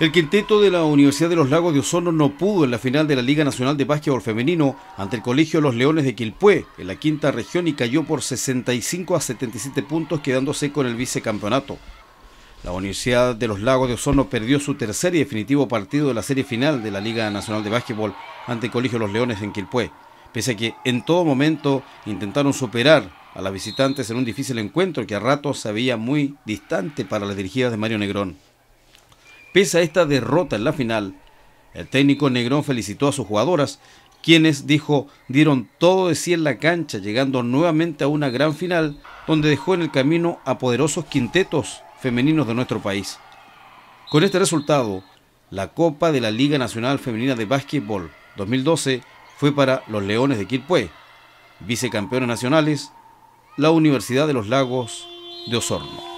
El quinteto de la Universidad de los Lagos de Osorno no pudo en la final de la Liga Nacional de Básquetbol Femenino ante el Colegio Los Leones de Quilpué, en la quinta región, y cayó por 65 a 77 puntos, quedándose con el vicecampeonato. La Universidad de los Lagos de Osorno perdió su tercer y definitivo partido de la serie final de la Liga Nacional de Básquetbol ante el Colegio Los Leones en Quilpué, pese a que en todo momento intentaron superar a las visitantes en un difícil encuentro que a ratos se veía muy distante para las dirigidas de Mario Negrón. Pese a esta derrota en la final, el técnico Negrón felicitó a sus jugadoras, quienes, dijo, dieron todo de sí en la cancha, llegando nuevamente a una gran final, donde dejó en el camino a poderosos quintetos femeninos de nuestro país. Con este resultado, la Copa de la Liga Nacional Femenina de Básquetbol 2012 fue para los Leones de Quilpué, vicecampeones nacionales, la Universidad de los Lagos de Osorno.